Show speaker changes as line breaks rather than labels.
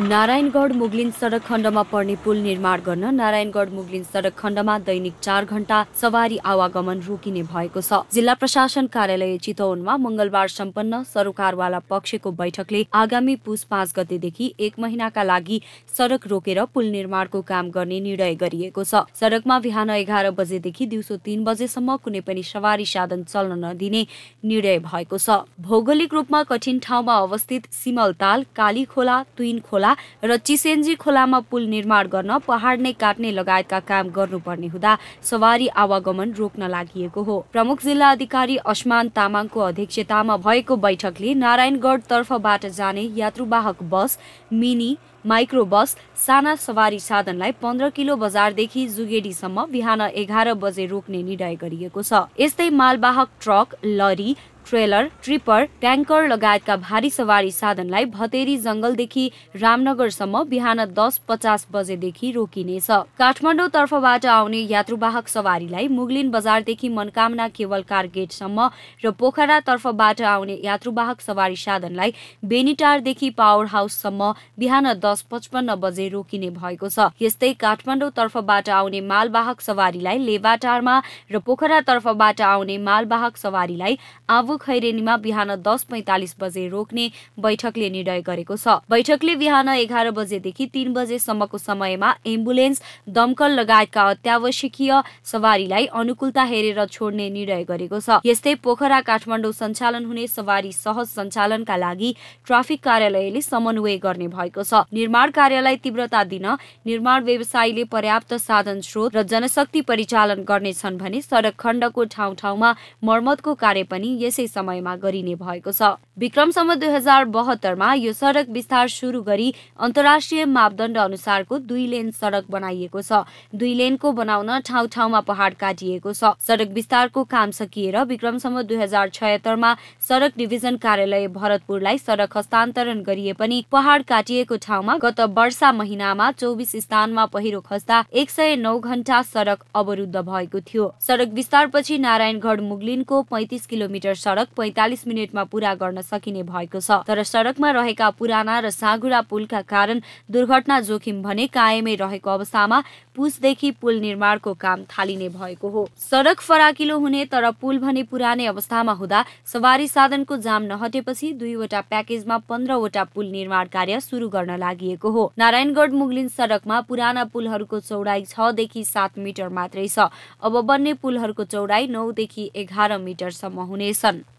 नारायणगढ मुगलिन सडक खण्डमा पर्ने पुल निर्माण गर्न नारायणगढ मुगलिन सडक खण्डमा दैनिक चार घण्टा सवारी आवागमन रोकिने भएको छ जिल्ला प्रशासन कार्यालय चितवनमा मंगलबार सम्पन्न सरोकारवाला पक्षको बैठकले आगामी पुस पाँच गतेदेखि एक महिनाका लागि सडक रोकेर पुल निर्माणको काम गर्ने निर्णय गरिएको छ सडकमा बिहान एघार बजेदेखि दिउँसो तीन बजेसम्म कुनै पनि सवारी साधन चल्न नदिने निर्णय भएको छ भौगोलिक रूपमा कठिन ठाउँमा अवस्थित सिमलताल कालीखोला तुइन खोला खोला र चिसेन्जी खोलामा पुल निर्माण गर्न पहाड नै काट्ने लगायतका काम गर्नुपर्ने हुँदा सवारी आवागमन रोक्न लागि हो प्रमुख जिल्ला अधिकारी अस्मान तामाङको अध्यक्षतामा भएको बैठकले तर्फबाट जाने यात्रुवाहक बस मिनी माइक्रो बस साना सवारी साधनलाई पन्ध्र किलो बजारदेखि जुगेडीसम्म बिहान एघार बजे रोक्ने निर्णय गरिएको छ यस्तै मालवाहक ट्रक लरी ट्रेलर ट्रिपर ट्याङ्कर लगायतका भारी सवारी साधनलाई भतेरी जङ्गलदेखि रामनगरसम्म बिहान दस पचास बजेदेखि रोकिनेछ काठमाडौँ तर्फबाट आउने यात्रुवाहक सवारीलाई मुगलिन बजारदेखि मनकामना केवल कार गेटसम्म र पोखरा तर्फबाट आउने यात्रुवाहक सवारी साधनलाई बेनिटारदेखि पावर हाउससम्म बिहान दस दस पचपन्न बजे रोकिने भएको छ यस्तै काठमाडौँ तर्फबाट आउने मालवाहक सवारीलाई लेबाटारमा र पोखरा तर्फबाट आउने मालवाहक सवारीलाई आबु खैरेनीमा बिहान दस पैँतालिस बजे रोक्ने बैठकले निर्णय गरेको छ बैठकले बिहान एघार बजेदेखि तीन बजेसम्मको समयमा एम्बुलेन्स दमकल लगायतका अत्यावश्यकीय सवारीलाई अनुकूलता हेरेर छोड्ने निर्णय गरेको छ यस्तै पोखरा काठमाडौँ सञ्चालन हुने सवारी सहज सञ्चालनका लागि ट्राफिक कार्यालयले समन्वय गर्ने भएको छ निर्माण कार्यलाई तीव्रता दिन निर्माण व्यवसायीले पर्याप्त साधन स्रोत र जनशक्ति परिचालन गर्नेछन् भने सडक खण्डको ठाउँ ठाउँमा मर्मतको कार्य पनि यसै समयमा गरिने भएको छ विक्रमसम्म दुई हजार बहत्तरमा यो सडक विस्तार सुरु गरी अन्तर्राष्ट्रिय मापदण्ड अनुसारको दुई लेन सडक बनाइएको छ दुई लेनको बनाउन ठाउँ ठाउँमा पहाड काटिएको छ सडक विस्तारको काम सकिएर विक्रमसम्म दुई हजार छयत्तरमा सडक डिभिजन कार्यालय भरतपुरलाई सडक हस्तान्तरण गरिए पनि पहाड काटिएको ठाउँमा ठाउँमा गत वर्षा महिनामा चौबिस स्थानमा पहिरो खस्दा एक सय नौ घण्टा सडक अवरुद्ध भएको थियो सडक विस्तारपछि नारायणगढ मुगलिनको पैतिस किलोमिटर सडक पैतालिस मिनटमा पूरा गर्न सकिने भएको छ तर सडकमा रहेका पुराना र साँगुडा पुलका कारण दुर्घटना जोखिम भने कायमै रहेको अवस्थामा पुसदेखि पुल निर्माणको काम थालिने भएको हो सडक फराकिलो हुने तर पुल भने पुरानै अवस्थामा हुँदा सवारी साधनको जाम नहटेपछि दुईवटा प्याकेजमा पन्ध्रवटा पुल निर्माण कार्य सुरु गर्न लागि हो नारायणगढ मुगलिन सडकमा पुराना पुलहरूको चौडाइ छदेखि सात मिटर मात्रै छ अब बन्ने पुलहरूको चौडाइ नौदेखि एघार मिटरसम्म हुनेछन्